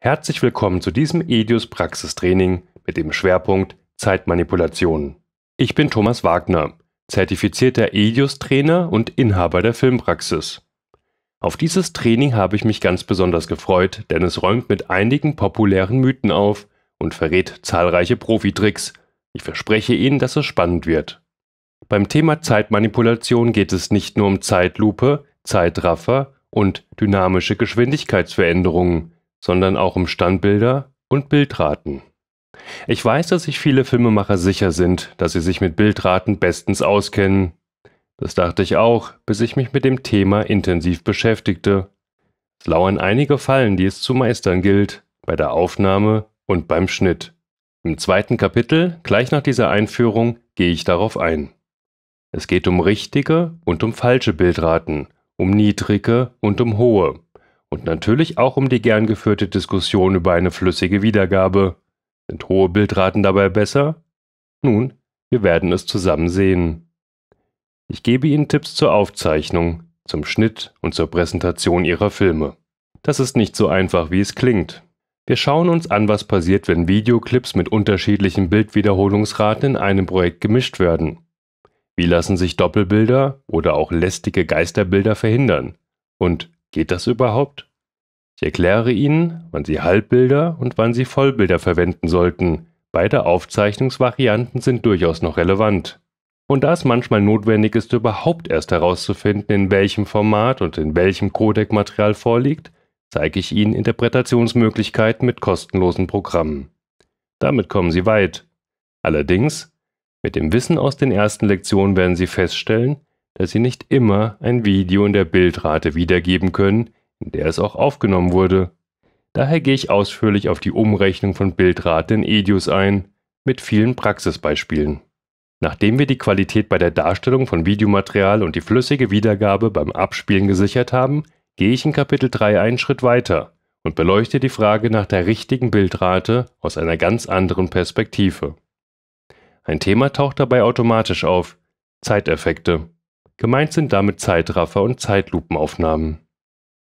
Herzlich willkommen zu diesem Edius Praxistraining mit dem Schwerpunkt Zeitmanipulation. Ich bin Thomas Wagner, zertifizierter Edius Trainer und Inhaber der Filmpraxis. Auf dieses Training habe ich mich ganz besonders gefreut, denn es räumt mit einigen populären Mythen auf und verrät zahlreiche Profitricks. Ich verspreche Ihnen, dass es spannend wird. Beim Thema Zeitmanipulation geht es nicht nur um Zeitlupe, Zeitraffer und dynamische Geschwindigkeitsveränderungen, sondern auch um Standbilder und Bildraten. Ich weiß, dass sich viele Filmemacher sicher sind, dass sie sich mit Bildraten bestens auskennen. Das dachte ich auch, bis ich mich mit dem Thema intensiv beschäftigte. Es lauern einige Fallen, die es zu meistern gilt, bei der Aufnahme und beim Schnitt. Im zweiten Kapitel, gleich nach dieser Einführung, gehe ich darauf ein. Es geht um richtige und um falsche Bildraten, um niedrige und um hohe und natürlich auch um die gern geführte Diskussion über eine flüssige Wiedergabe. Sind hohe Bildraten dabei besser? Nun, wir werden es zusammen sehen. Ich gebe Ihnen Tipps zur Aufzeichnung, zum Schnitt und zur Präsentation Ihrer Filme. Das ist nicht so einfach, wie es klingt. Wir schauen uns an, was passiert, wenn Videoclips mit unterschiedlichen Bildwiederholungsraten in einem Projekt gemischt werden. Wie lassen sich Doppelbilder oder auch lästige Geisterbilder verhindern? Und geht das überhaupt? Ich erkläre Ihnen, wann Sie Halbbilder und wann Sie Vollbilder verwenden sollten. Beide Aufzeichnungsvarianten sind durchaus noch relevant. Und da es manchmal notwendig ist, überhaupt erst herauszufinden, in welchem Format und in welchem Codec-Material vorliegt, zeige ich Ihnen Interpretationsmöglichkeiten mit kostenlosen Programmen. Damit kommen Sie weit. Allerdings, mit dem Wissen aus den ersten Lektionen werden Sie feststellen, dass Sie nicht immer ein Video in der Bildrate wiedergeben können, in der es auch aufgenommen wurde. Daher gehe ich ausführlich auf die Umrechnung von Bildrate in EDIUS ein, mit vielen Praxisbeispielen. Nachdem wir die Qualität bei der Darstellung von Videomaterial und die flüssige Wiedergabe beim Abspielen gesichert haben, gehe ich in Kapitel 3 einen Schritt weiter und beleuchte die Frage nach der richtigen Bildrate aus einer ganz anderen Perspektive. Ein Thema taucht dabei automatisch auf: Zeiteffekte. Gemeint sind damit Zeitraffer und Zeitlupenaufnahmen.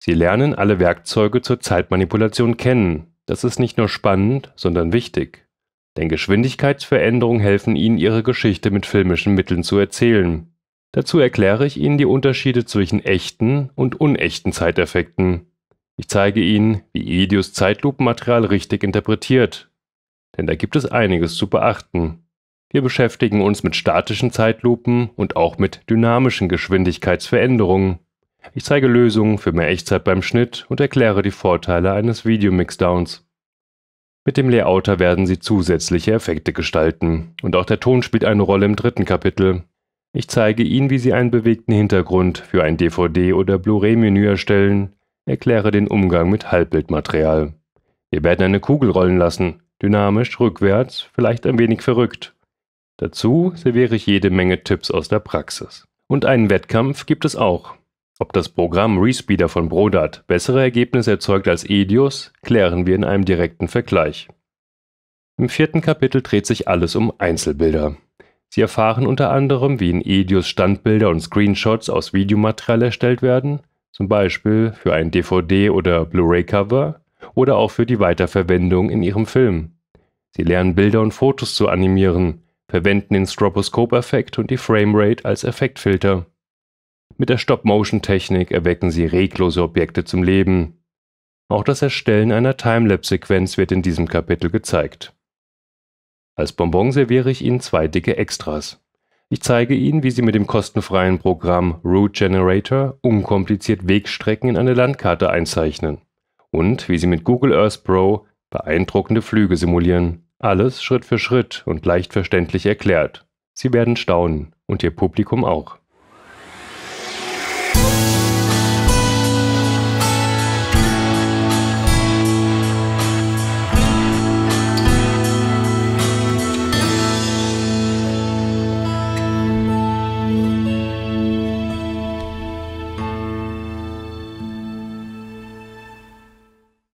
Sie lernen alle Werkzeuge zur Zeitmanipulation kennen. Das ist nicht nur spannend, sondern wichtig. Denn Geschwindigkeitsveränderungen helfen Ihnen, Ihre Geschichte mit filmischen Mitteln zu erzählen. Dazu erkläre ich Ihnen die Unterschiede zwischen echten und unechten Zeiteffekten. Ich zeige Ihnen, wie Edius Zeitlupenmaterial richtig interpretiert. Denn da gibt es einiges zu beachten. Wir beschäftigen uns mit statischen Zeitlupen und auch mit dynamischen Geschwindigkeitsveränderungen. Ich zeige Lösungen für mehr Echtzeit beim Schnitt und erkläre die Vorteile eines Video-Mixdowns. Mit dem Layouter werden Sie zusätzliche Effekte gestalten und auch der Ton spielt eine Rolle im dritten Kapitel. Ich zeige Ihnen, wie Sie einen bewegten Hintergrund für ein DVD- oder Blu-ray-Menü erstellen, erkläre den Umgang mit Halbbildmaterial. Wir werden eine Kugel rollen lassen, dynamisch, rückwärts, vielleicht ein wenig verrückt. Dazu serviere ich jede Menge Tipps aus der Praxis. Und einen Wettkampf gibt es auch. Ob das Programm Respeeder von Brodat bessere Ergebnisse erzeugt als Edios, klären wir in einem direkten Vergleich. Im vierten Kapitel dreht sich alles um Einzelbilder. Sie erfahren unter anderem, wie in Edios Standbilder und Screenshots aus Videomaterial erstellt werden, zum Beispiel für ein DVD- oder Blu-ray-Cover oder auch für die Weiterverwendung in ihrem Film. Sie lernen Bilder und Fotos zu animieren, verwenden den Stroboskop-Effekt und die Framerate als Effektfilter. Mit der Stop-Motion-Technik erwecken sie reglose Objekte zum Leben. Auch das Erstellen einer Timelapse-Sequenz wird in diesem Kapitel gezeigt. Als Bonbon serviere ich Ihnen zwei dicke Extras. Ich zeige Ihnen, wie Sie mit dem kostenfreien Programm Route Generator unkompliziert Wegstrecken in eine Landkarte einzeichnen und wie Sie mit Google Earth Pro beeindruckende Flüge simulieren. Alles Schritt für Schritt und leicht verständlich erklärt. Sie werden staunen und Ihr Publikum auch.